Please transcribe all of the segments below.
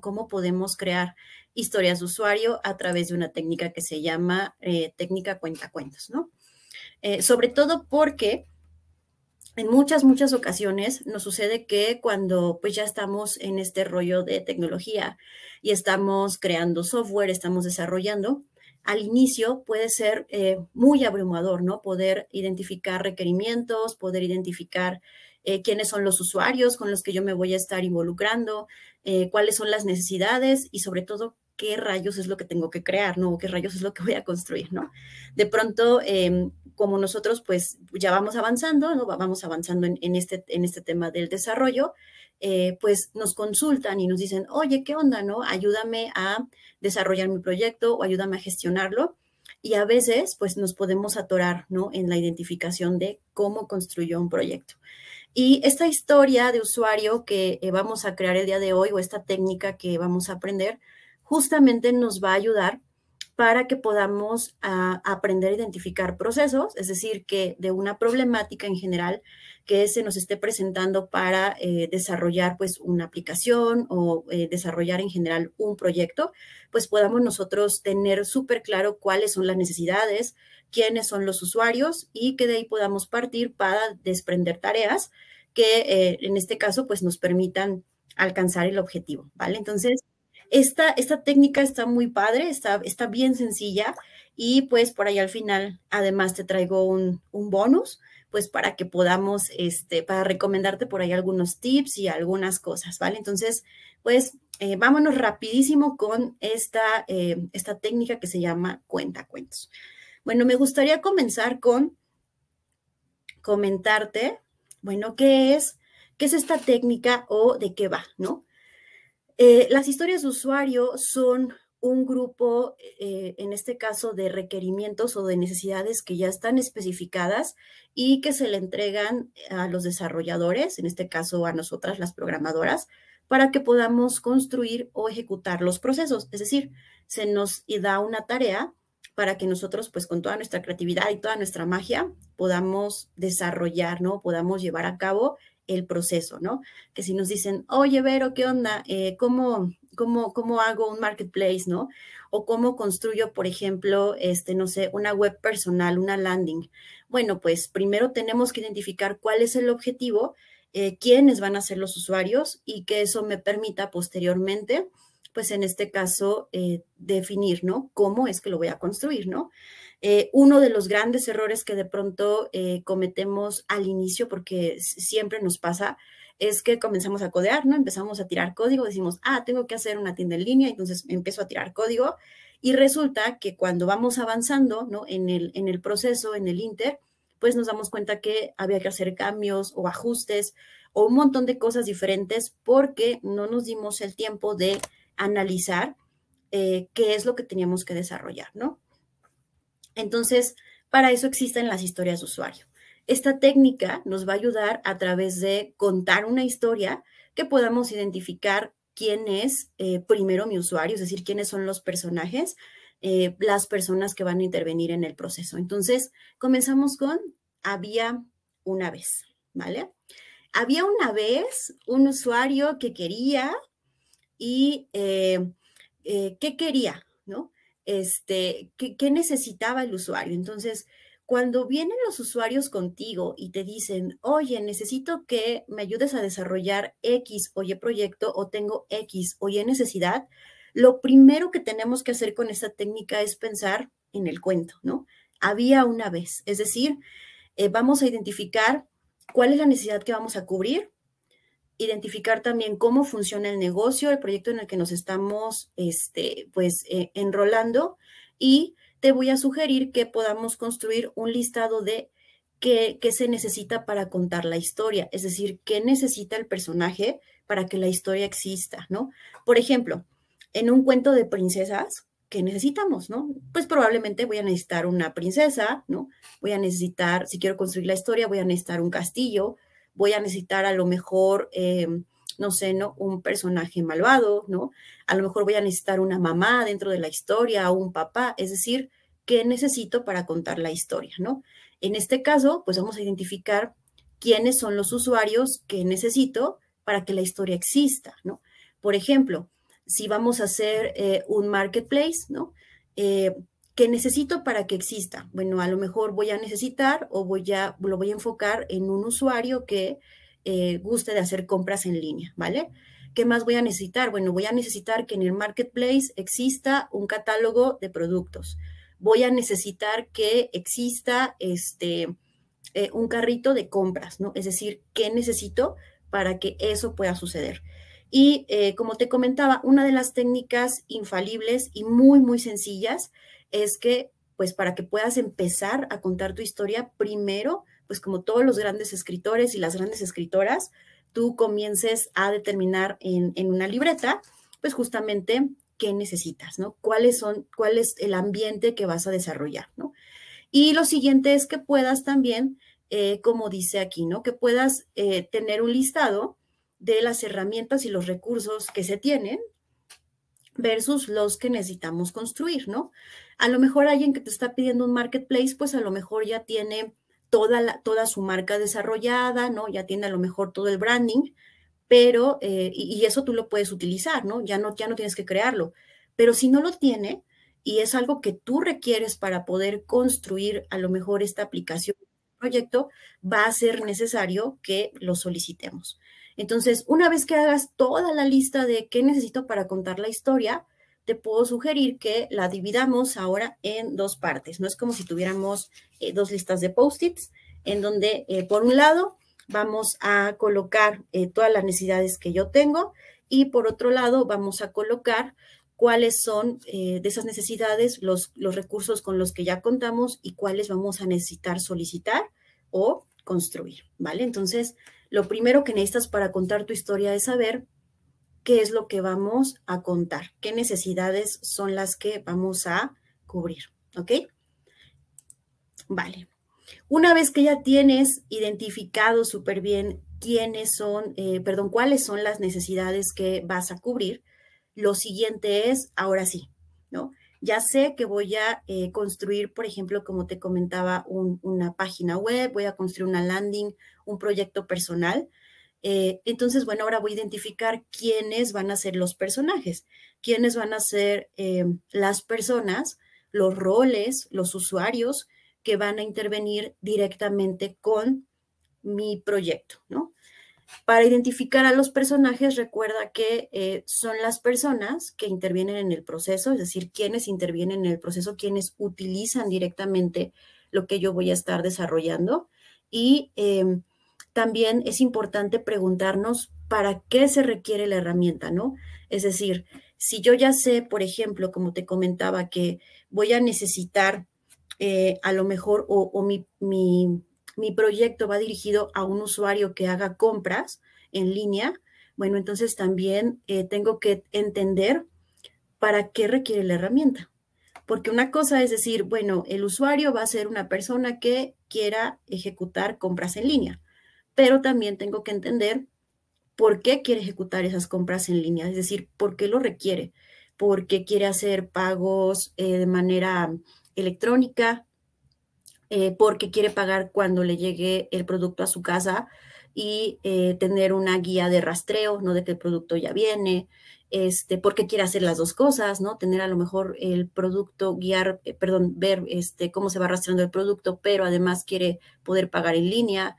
cómo podemos crear historias de usuario a través de una técnica que se llama eh, técnica cuentacuentos, ¿no? Eh, sobre todo porque en muchas, muchas ocasiones nos sucede que cuando pues ya estamos en este rollo de tecnología y estamos creando software, estamos desarrollando, al inicio puede ser eh, muy abrumador, ¿no? Poder identificar requerimientos, poder identificar quiénes son los usuarios con los que yo me voy a estar involucrando, eh, cuáles son las necesidades y sobre todo qué rayos es lo que tengo que crear, ¿no? qué rayos es lo que voy a construir, ¿no? De pronto, em, como nosotros, pues ya vamos avanzando, ¿no? Vamos avanzando en, este, en este tema del desarrollo, eh, pues nos consultan y nos dicen, oye, ¿qué onda, no? Ayúdame a desarrollar mi proyecto o ayúdame a gestionarlo. Y a veces, pues nos podemos atorar, ¿no? En la identificación de cómo construyó un proyecto. Y esta historia de usuario que eh, vamos a crear el día de hoy o esta técnica que vamos a aprender, justamente nos va a ayudar para que podamos ah, aprender a identificar procesos, es decir, que de una problemática en general que se nos esté presentando para eh, desarrollar pues una aplicación o eh, desarrollar en general un proyecto, pues podamos nosotros tener súper claro cuáles son las necesidades, quiénes son los usuarios y que de ahí podamos partir para desprender tareas que eh, en este caso pues nos permitan alcanzar el objetivo, ¿vale? Entonces, esta, técnica está muy padre, está, está bien sencilla y pues por ahí al final además te traigo un, bonus pues para que podamos, este, para recomendarte por ahí algunos tips y algunas cosas, ¿vale? Entonces, pues eh, vámonos rapidísimo con esta, eh, esta técnica que se llama cuenta cuentos. Bueno, me gustaría comenzar con comentarte, bueno, qué es, qué es esta técnica o de qué va, ¿no? Eh, las historias de usuario son un grupo, eh, en este caso, de requerimientos o de necesidades que ya están especificadas y que se le entregan a los desarrolladores, en este caso a nosotras las programadoras, para que podamos construir o ejecutar los procesos. Es decir, se nos da una tarea para que nosotros, pues con toda nuestra creatividad y toda nuestra magia, podamos desarrollar, ¿no? Podamos llevar a cabo el proceso, ¿no? Que si nos dicen, oye, Vero, ¿qué onda? Eh, ¿cómo, cómo, hago un marketplace, ¿no? O cómo construyo, por ejemplo, este, no sé, una web personal, una landing. Bueno, pues primero tenemos que identificar cuál es el objetivo, eh, quiénes van a ser los usuarios y que eso me permita posteriormente pues en este caso eh, definir, ¿no? ¿Cómo es que lo voy a construir, ¿no? Eh, uno de los grandes errores que de pronto eh, cometemos al inicio, porque siempre nos pasa, es que comenzamos a codear, ¿no? Empezamos a tirar código, decimos, ah, tengo que hacer una tienda en línea, entonces empiezo a tirar código y resulta que cuando vamos avanzando, ¿no? En el, en el proceso, en el inter, pues nos damos cuenta que había que hacer cambios o ajustes o un montón de cosas diferentes porque no nos dimos el tiempo de analizar eh, qué es lo que teníamos que desarrollar, ¿no? Entonces, para eso existen las historias de usuario. Esta técnica nos va a ayudar a través de contar una historia que podamos identificar quién es eh, primero mi usuario, es decir, quiénes son los personajes, eh, las personas que van a intervenir en el proceso. Entonces, comenzamos con había una vez, ¿vale? Había una vez un usuario que quería y eh, eh, qué quería, ¿no? Este, qué, necesitaba el usuario. Entonces, cuando vienen los usuarios contigo y te dicen, oye, necesito que me ayudes a desarrollar X o Y proyecto o tengo X o Y necesidad, lo primero que tenemos que hacer con esta técnica es pensar en el cuento, ¿no? Había una vez, es decir, eh, vamos a identificar cuál es la necesidad que vamos a cubrir, identificar también cómo funciona el negocio, el proyecto en el que nos estamos este, pues, eh, enrolando y te voy a sugerir que podamos construir un listado de qué, qué, se necesita para contar la historia, es decir, qué necesita el personaje para que la historia exista, ¿no? Por ejemplo, en un cuento de princesas, ¿qué necesitamos, no? Pues probablemente voy a necesitar una princesa, ¿no? Voy a necesitar, si quiero construir la historia, voy a necesitar un castillo, voy a necesitar a lo mejor, eh, no sé, ¿no? Un personaje malvado, ¿no? A lo mejor voy a necesitar una mamá dentro de la historia o un papá, es decir, ¿qué necesito para contar la historia, ¿no? En este caso, pues vamos a identificar quiénes son los usuarios que necesito para que la historia exista, ¿no? Por ejemplo, si vamos a hacer eh, un marketplace, ¿no? Eh, ¿Qué necesito para que exista. Bueno, a lo mejor voy a necesitar o voy a, lo voy a enfocar en un usuario que eh, guste de hacer compras en línea, ¿vale? ¿Qué más voy a necesitar? Bueno, voy a necesitar que en el marketplace exista un catálogo de productos. Voy a necesitar que exista este, eh, un carrito de compras, ¿no? Es decir, ¿qué necesito para que eso pueda suceder? Y eh, como te comentaba, una de las técnicas infalibles y muy, muy sencillas es que, pues para que puedas empezar a contar tu historia, primero, pues como todos los grandes escritores y las grandes escritoras, tú comiences a determinar en, una libreta, pues justamente qué necesitas, ¿no? ¿Cuáles son, cuál es el ambiente que vas a desarrollar, ¿no? Y lo siguiente es que puedas también, eh, como dice aquí, ¿no? Que puedas eh, tener un listado de las herramientas y los recursos que se tienen versus los que necesitamos construir, ¿no? A lo mejor alguien que te está pidiendo un marketplace, pues a lo mejor ya tiene toda, toda su marca desarrollada, ¿no? Ya tiene a lo mejor todo el branding, pero, eh, y, eso tú lo puedes utilizar, ¿no? Ya, ¿no? ya no tienes que crearlo. Pero si no lo tiene y es algo que tú requieres para poder construir a lo mejor esta aplicación, proyecto, va a ser necesario que lo solicitemos. Entonces, una vez que hagas toda la lista de qué necesito para contar la historia, te puedo sugerir que la dividamos ahora en dos partes. No es como si tuviéramos eh, dos listas de post-its, en donde eh, por un lado vamos a colocar eh, todas las necesidades que yo tengo y por otro lado vamos a colocar cuáles son de esas necesidades los, los recursos con los que ya contamos y cuáles vamos a necesitar solicitar o construir, ¿vale? Entonces, lo primero que necesitas para contar tu historia es saber qué es lo que vamos a contar, qué necesidades son las que vamos a cubrir, ¿ok? Vale. Una vez que ya tienes identificado súper bien quiénes son, eh, perdón, cuáles son las necesidades que vas a cubrir, lo siguiente es, ahora sí, ¿no? Ya sé que voy a eh, construir, por ejemplo, como te comentaba, una página web, voy a construir una landing, un proyecto personal, eh, entonces, bueno, ahora voy a identificar quiénes van a ser los personajes, quiénes van a ser em, las personas, los roles, los usuarios que van a intervenir directamente con mi proyecto, ¿no? Para identificar a los personajes, recuerda que eh, son las personas que intervienen en el proceso, es decir, quienes intervienen en el proceso, quienes utilizan directamente lo que yo voy a estar desarrollando y em, también es importante preguntarnos para qué se requiere la herramienta, ¿no? Es decir, si yo ya sé, por ejemplo, como te comentaba, que voy a necesitar eh, a lo mejor o, mi, proyecto va dirigido a un usuario que haga compras en línea, bueno, entonces también eh, tengo que entender para qué requiere la herramienta. Porque una cosa es decir, bueno, el usuario va a ser una persona que quiera ejecutar compras en línea pero también tengo que entender por qué quiere ejecutar esas compras en línea, es decir, por qué lo requiere, por qué quiere hacer pagos eh, de manera electrónica, eh, por porque quiere pagar cuando le llegue el producto a su casa y eh, tener una guía de rastreo, ¿no? De que el producto ya viene, este, porque quiere hacer las dos cosas, ¿no? Tener a lo mejor el producto, guiar, perdón, ver este, cómo se va rastreando el producto, pero además quiere poder pagar en línea,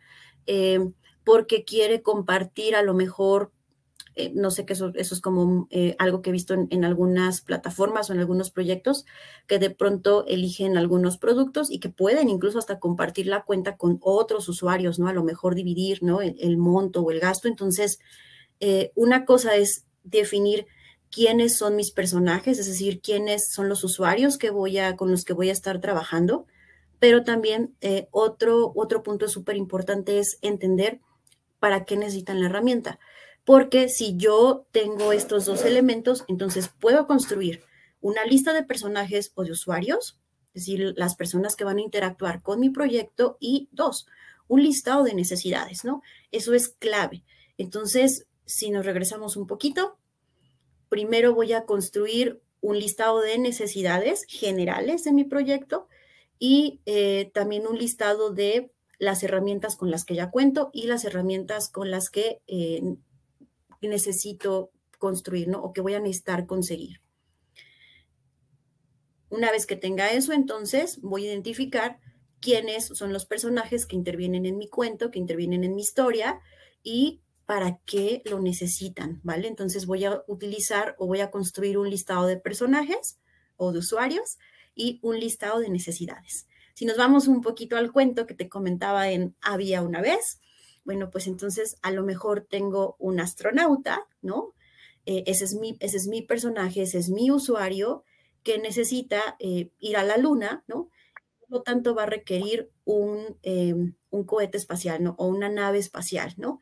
eh, porque quiere compartir a lo mejor, eh, no sé que eso, es como eh, algo que he visto en, algunas plataformas o en algunos proyectos, que de pronto eligen algunos productos y que pueden incluso hasta compartir la cuenta con otros usuarios, ¿no? A lo mejor dividir, ¿no? El, el monto o el gasto. Entonces, una cosa es definir quiénes son mis personajes, es decir, quiénes son los usuarios que voy a, con los que voy a estar trabajando pero también eh, otro, otro punto súper importante es entender para qué necesitan la herramienta. Porque si yo tengo estos dos elementos, entonces puedo construir una lista de personajes o de usuarios, es decir, las personas que van a interactuar con mi proyecto, y dos, un listado de necesidades, ¿no? Eso es clave. Entonces, si nos regresamos un poquito, primero voy a construir un listado de necesidades generales de mi proyecto y eh, también un listado de las herramientas con las que ya cuento y las herramientas con las que eh, necesito construir ¿no? o que voy a necesitar conseguir. Una vez que tenga eso, entonces voy a identificar quiénes son los personajes que intervienen en mi cuento, que intervienen en mi historia y para qué lo necesitan, ¿vale? Entonces voy a utilizar o voy a construir un listado de personajes o de usuarios y un listado de necesidades. Si nos vamos un poquito al cuento que te comentaba en Había una vez, bueno, pues entonces a lo mejor tengo un astronauta, ¿no? Eh, ese, es mi, ese es mi personaje, ese es mi usuario que necesita eh, ir a la luna, ¿no? Por lo tanto, va a requerir un, eh, un cohete espacial, ¿no? O una nave espacial, ¿no?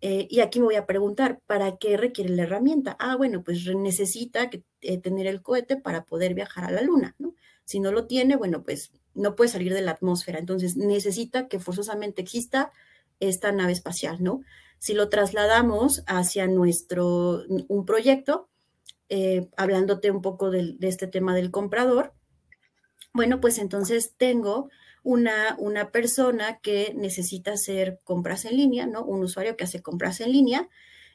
y aquí me voy a preguntar, ¿para qué requiere la herramienta? Ah, bueno, pues necesita que, tener el cohete para poder viajar a la Luna, ¿no? Si no lo tiene, bueno, pues no puede salir de la atmósfera. Entonces necesita que forzosamente exista esta nave espacial, ¿no? Si lo trasladamos hacia nuestro, un proyecto, eh, hablándote un poco de, este tema del comprador, bueno, pues entonces tengo una, una persona que necesita hacer compras en línea, ¿no? Un usuario que hace compras en línea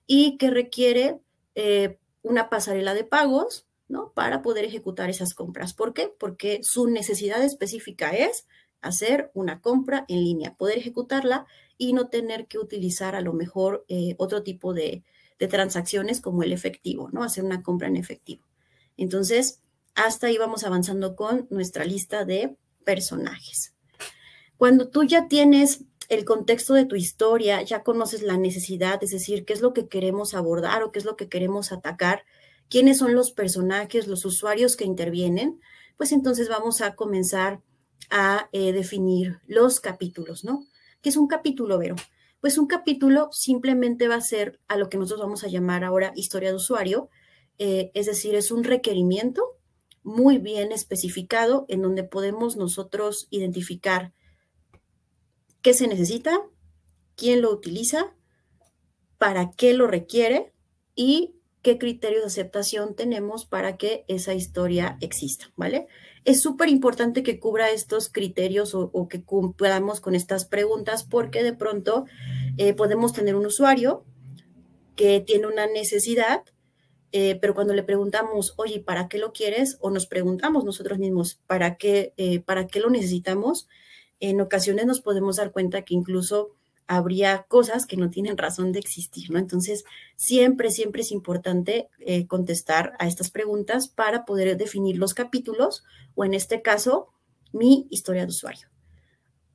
y que requiere eh, una pasarela de pagos, ¿no? Para poder ejecutar esas compras. ¿Por qué? Porque su necesidad específica es hacer una compra en línea, poder ejecutarla y no tener que utilizar a lo mejor eh, otro tipo de, de, transacciones como el efectivo, ¿no? Hacer una compra en efectivo. Entonces, hasta ahí vamos avanzando con nuestra lista de personajes. Cuando tú ya tienes el contexto de tu historia, ya conoces la necesidad, es decir, qué es lo que queremos abordar o qué es lo que queremos atacar, quiénes son los personajes, los usuarios que intervienen, pues entonces vamos a comenzar a eh, definir los capítulos, ¿no? ¿Qué es un capítulo, Vero? Pues un capítulo simplemente va a ser a lo que nosotros vamos a llamar ahora historia de usuario, eh, es decir, es un requerimiento muy bien especificado en donde podemos nosotros identificar qué se necesita, quién lo utiliza, para qué lo requiere y qué criterios de aceptación tenemos para que esa historia exista, ¿vale? Es súper importante que cubra estos criterios o, que cumplamos con estas preguntas porque de pronto eh, podemos tener un usuario que tiene una necesidad, eh, pero cuando le preguntamos, oye, ¿para qué lo quieres? O nos preguntamos nosotros mismos, ¿para qué, eh, ¿para qué lo necesitamos? En ocasiones nos podemos dar cuenta que incluso habría cosas que no tienen razón de existir, ¿no? Entonces, siempre, siempre es importante eh, contestar a estas preguntas para poder definir los capítulos o, en este caso, mi historia de usuario.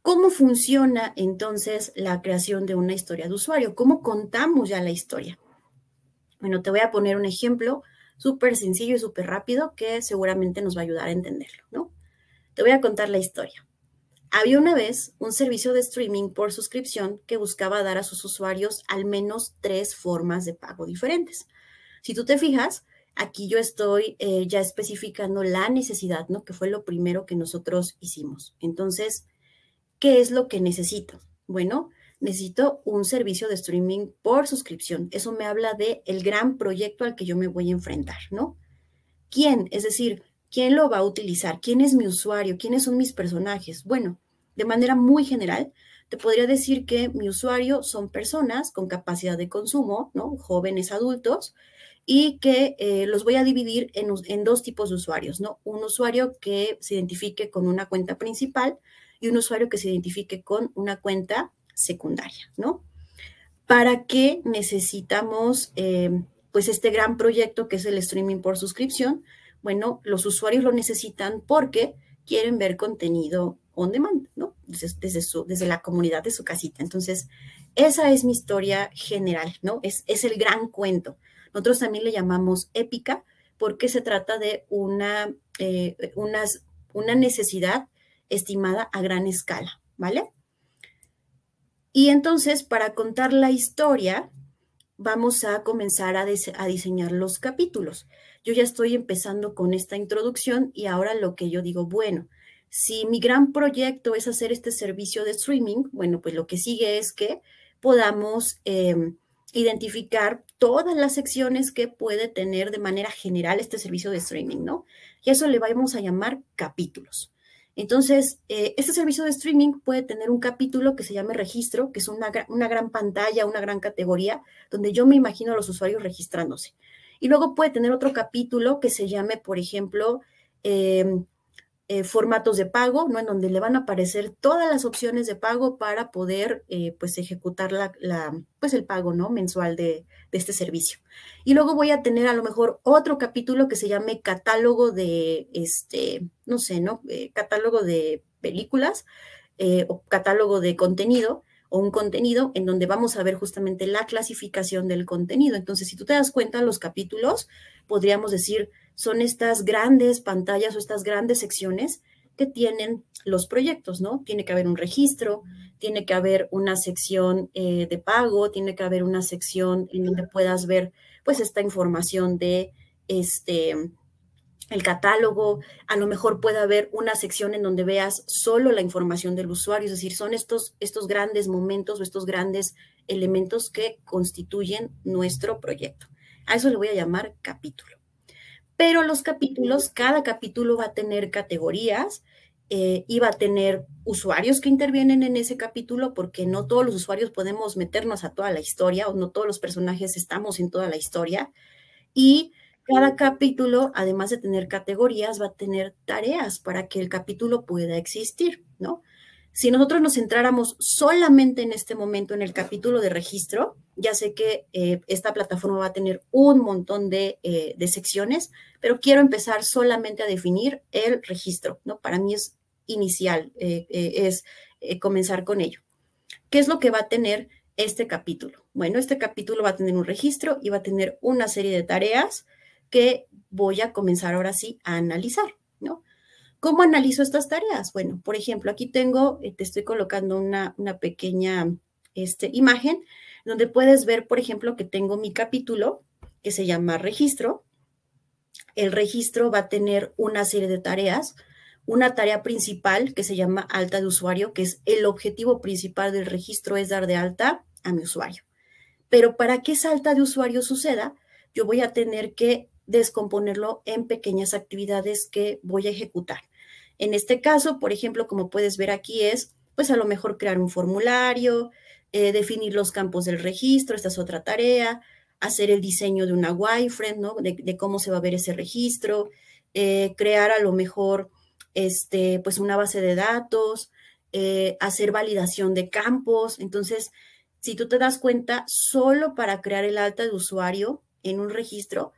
¿Cómo funciona entonces la creación de una historia de usuario? ¿Cómo contamos ya la historia? Bueno, te voy a poner un ejemplo súper sencillo y súper rápido que seguramente nos va a ayudar a entenderlo, ¿no? Te voy a contar la historia. Había una vez un servicio de streaming por suscripción que buscaba dar a sus usuarios al menos tres formas de pago diferentes. Si tú te fijas, aquí yo estoy eh, ya especificando la necesidad, ¿no? Que fue lo primero que nosotros hicimos. Entonces, ¿qué es lo que necesito? Bueno, necesito un servicio de streaming por suscripción. Eso me habla de el gran proyecto al que yo me voy a enfrentar, ¿no? ¿Quién? Es decir, ¿Quién lo va a utilizar? ¿Quién es mi usuario? ¿Quiénes son mis personajes? Bueno, de manera muy general, te podría decir que mi usuario son personas con capacidad de consumo, ¿no? Jóvenes, adultos, y que eh, los voy a dividir en, dos tipos de usuarios, ¿no? Un usuario que se identifique con una cuenta principal y un usuario que se identifique con una cuenta secundaria, ¿no? ¿Para qué necesitamos, eh, pues, este gran proyecto que es el streaming por suscripción? Bueno, los usuarios lo necesitan porque quieren ver contenido on demand, ¿no? Desde, su, desde la comunidad de su casita. Entonces, esa es mi historia general, ¿no? Es, es el gran cuento. Nosotros también le llamamos épica porque se trata de una, eh, unas, una necesidad estimada a gran escala, ¿vale? Y entonces, para contar la historia, vamos a comenzar a, a diseñar los capítulos yo ya estoy empezando con esta introducción y ahora lo que yo digo, bueno, si mi gran proyecto es hacer este servicio de streaming, bueno, pues lo que sigue es que podamos em, identificar todas las secciones que puede tener de manera general este servicio de streaming, ¿no? Y eso le vamos a llamar capítulos. Entonces, eh, este servicio de streaming puede tener un capítulo que se llame registro, que es una, una gran pantalla, una gran categoría, donde yo me imagino a los usuarios registrándose. Y luego puede tener otro capítulo que se llame, por ejemplo, em, eh, formatos de pago, ¿no? En donde le van a aparecer todas las opciones de pago para poder, eh, pues, ejecutar la, pues, el pago, ¿no? Mensual de, este servicio. Y luego voy a tener a lo mejor otro capítulo que se llame catálogo de, este, no sé, ¿no? Eh, catálogo de películas o catálogo de contenido o un contenido en donde vamos a ver justamente la clasificación del contenido. Entonces, si tú te das cuenta, los capítulos, podríamos decir, son estas grandes pantallas o estas grandes secciones que tienen los proyectos, ¿no? Tiene que haber un registro, tiene que haber una sección eh, de pago, tiene que haber una sección en donde puedas ver, pues, esta información de, este, el catálogo, a lo mejor puede haber una sección en donde veas solo la información del usuario, es decir, son estos, estos grandes momentos o estos grandes elementos que constituyen nuestro proyecto. A eso le voy a llamar capítulo. Pero los capítulos, cada capítulo va a tener categorías eh, y va a tener usuarios que intervienen en ese capítulo, porque no todos los usuarios podemos meternos a toda la historia o no todos los personajes estamos en toda la historia. Y cada capítulo, además de tener categorías, va a tener tareas para que el capítulo pueda existir, ¿no? Si nosotros nos centráramos solamente en este momento en el capítulo de registro, ya sé que eh, esta plataforma va a tener un montón de, eh, de, secciones, pero quiero empezar solamente a definir el registro, ¿no? Para mí es inicial, eh, es comenzar con ello. ¿Qué es lo que va a tener este capítulo? Bueno, este capítulo va a tener un registro y va a tener una serie de tareas que voy a comenzar ahora sí a analizar, ¿no? ¿Cómo analizo estas tareas? Bueno, por ejemplo, aquí tengo, eh, te estoy colocando una, una pequeña este, imagen donde puedes ver, por ejemplo, que tengo mi capítulo que se llama registro. El registro va a tener una serie de tareas, una tarea principal que se llama alta de usuario, que es el objetivo principal del registro, es dar de alta a mi usuario. Pero para que esa alta de usuario suceda, yo voy a tener que descomponerlo en pequeñas actividades que voy a ejecutar. En este caso, por ejemplo, como puedes ver aquí es, pues a lo mejor crear un formulario, eh, definir los campos del registro, esta es otra tarea, hacer el diseño de una wireframe, ¿no? De, cómo se va a ver ese registro, eh, crear a lo mejor, este, pues una base de datos, eh, hacer validación de campos. Entonces, si tú te das cuenta, solo para crear el alta de usuario en un registro,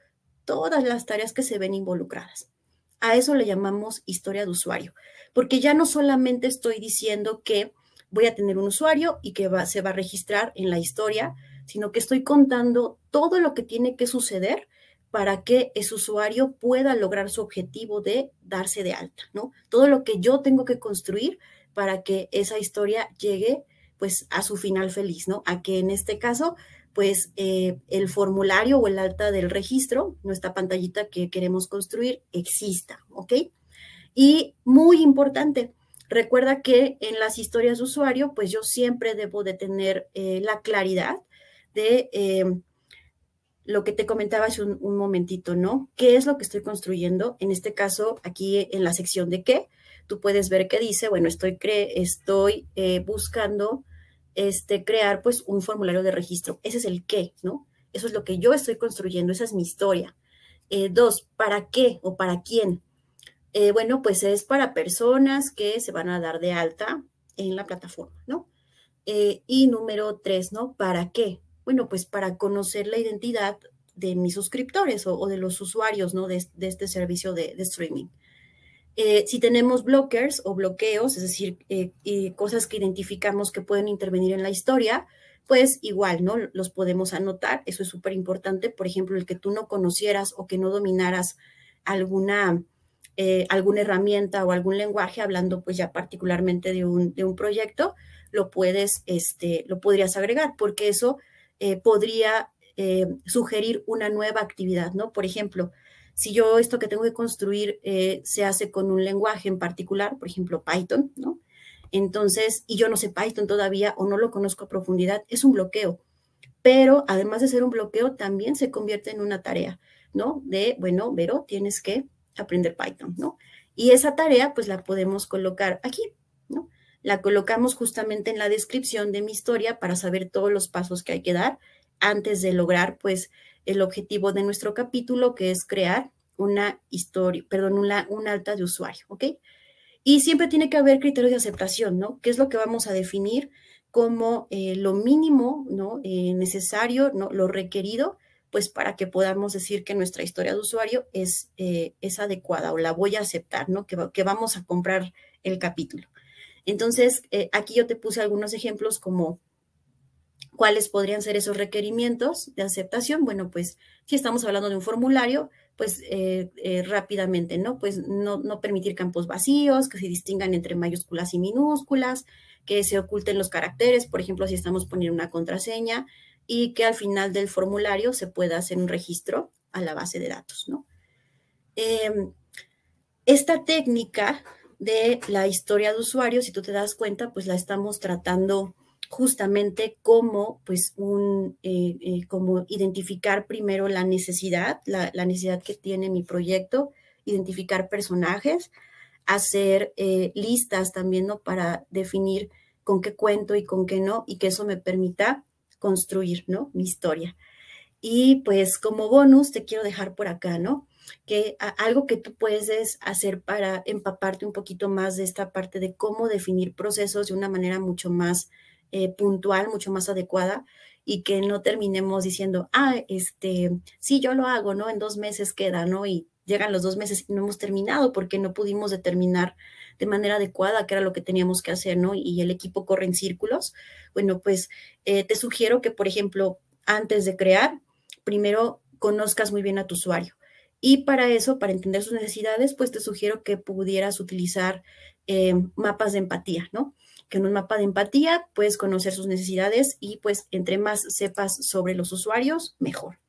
todas las tareas que se ven involucradas. A eso le llamamos historia de usuario, porque ya no solamente estoy diciendo que voy a tener un usuario y que se va a registrar en la historia, sino que estoy contando todo lo que tiene que suceder para que ese usuario pueda lograr su objetivo de darse de alta, ¿no? Todo lo que yo tengo que construir para que esa historia llegue pues a su final feliz, ¿no? A que en este caso pues eh, el formulario o el alta del registro, nuestra pantallita que queremos construir, exista, ¿ok? Y muy importante, recuerda que en las historias de usuario, pues yo siempre debo de tener eh, la claridad de eh, lo que te comentaba hace un, momentito, ¿no? ¿Qué es lo que estoy construyendo? En este caso, aquí en la sección de qué, tú puedes ver que dice, bueno, estoy, estoy buscando este, crear pues un formulario de registro. Ese es el qué, ¿no? Eso es lo que yo estoy construyendo, esa es mi historia. Eh, dos, ¿para qué o para quién? Eh, bueno, pues es para personas que se van a dar de alta en la plataforma, ¿no? Eh, y número tres, ¿no? ¿Para qué? Bueno, pues para conocer la identidad de mis suscriptores o, de los usuarios, ¿no? De, este servicio de streaming. Eh, si tenemos blockers o bloqueos, es decir, eh, cosas que identificamos que pueden intervenir en la historia, pues igual, ¿no? Los podemos anotar, eso es súper importante. Por ejemplo, el que tú no conocieras o que no dominaras alguna, eh, alguna herramienta o algún lenguaje, hablando pues ya particularmente de un, de un proyecto, lo puedes, este, lo podrías agregar, porque eso podría sugerir una nueva actividad, ¿no? Por ejemplo, si yo esto que tengo que construir eh, se hace con un lenguaje en particular, por ejemplo Python, ¿no? Entonces, y yo no sé Python todavía o no lo conozco a profundidad, es un bloqueo. Pero además de ser un bloqueo, también se convierte en una tarea, ¿no? De, bueno, Vero, tienes que aprender Python, ¿no? Y esa tarea, pues la podemos colocar aquí, ¿no? La colocamos justamente en la descripción de mi historia para saber todos los pasos que hay que dar antes de lograr, pues, el objetivo de nuestro capítulo, que es crear una historia, perdón, una, alta de usuario, ¿ok? Y siempre tiene que haber criterios de aceptación, ¿no? ¿Qué es lo que vamos a definir como eh, lo mínimo, ¿no? Eh, necesario, ¿no? Lo requerido, pues para que podamos decir que nuestra historia de usuario es, eh, es adecuada o la voy a aceptar, ¿no? Que, que vamos a comprar el capítulo. Entonces, aquí yo te puse algunos ejemplos como ¿Cuáles podrían ser esos requerimientos de aceptación? Bueno, pues si estamos hablando de un formulario, pues eh, eh, rápidamente, ¿no? Pues no, no, permitir campos vacíos, que se distingan entre mayúsculas y minúsculas, que se oculten los caracteres, por ejemplo, si estamos poniendo una contraseña, y que al final del formulario se pueda hacer un registro a la base de datos, ¿no? Em, esta técnica de la historia de usuario, si tú te das cuenta, pues la estamos tratando justamente como, pues, un, eh, eh, como identificar primero la necesidad, la, necesidad que tiene mi proyecto, identificar personajes, hacer eh, listas también, ¿no? Para definir con qué cuento y con qué no, y que eso me permita construir, ¿no? Mi historia. Y pues como bonus te quiero dejar por acá, ¿no? Que algo que tú puedes hacer para empaparte un poquito más de esta parte de cómo definir procesos de una manera mucho más eh, puntual, mucho más adecuada y que no terminemos diciendo, ah, este, sí, yo lo hago, ¿no? En dos meses queda, ¿no? Y llegan los dos meses y no hemos terminado porque no pudimos determinar de manera adecuada qué era lo que teníamos que hacer, ¿no? Y el equipo corre en círculos. Bueno, pues eh, te sugiero que, por ejemplo, antes de crear, primero conozcas muy bien a tu usuario. Y para eso, para entender sus necesidades, pues te sugiero que pudieras utilizar eh, mapas de empatía, ¿no? que en un mapa de empatía puedes conocer sus necesidades y pues entre más sepas sobre los usuarios, mejor.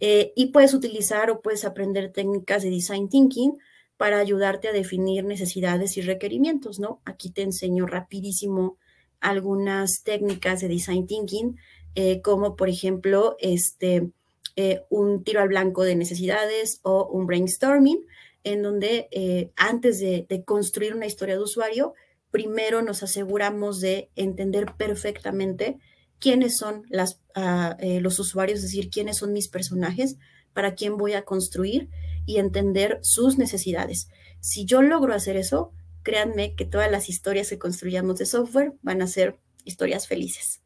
Eh, y puedes utilizar o puedes aprender técnicas de design thinking para ayudarte a definir necesidades y requerimientos, ¿no? Aquí te enseño rapidísimo algunas técnicas de design thinking, eh, como por ejemplo este, eh, un tiro al blanco de necesidades o un brainstorming, en donde antes de construir una historia de usuario, primero nos aseguramos de entender perfectamente quiénes son ah, eh, los usuarios, es decir, quiénes son mis personajes, para quién voy a construir y entender sus necesidades. Si yo logro hacer eso, créanme que todas las historias que construyamos de software van a ser historias felices.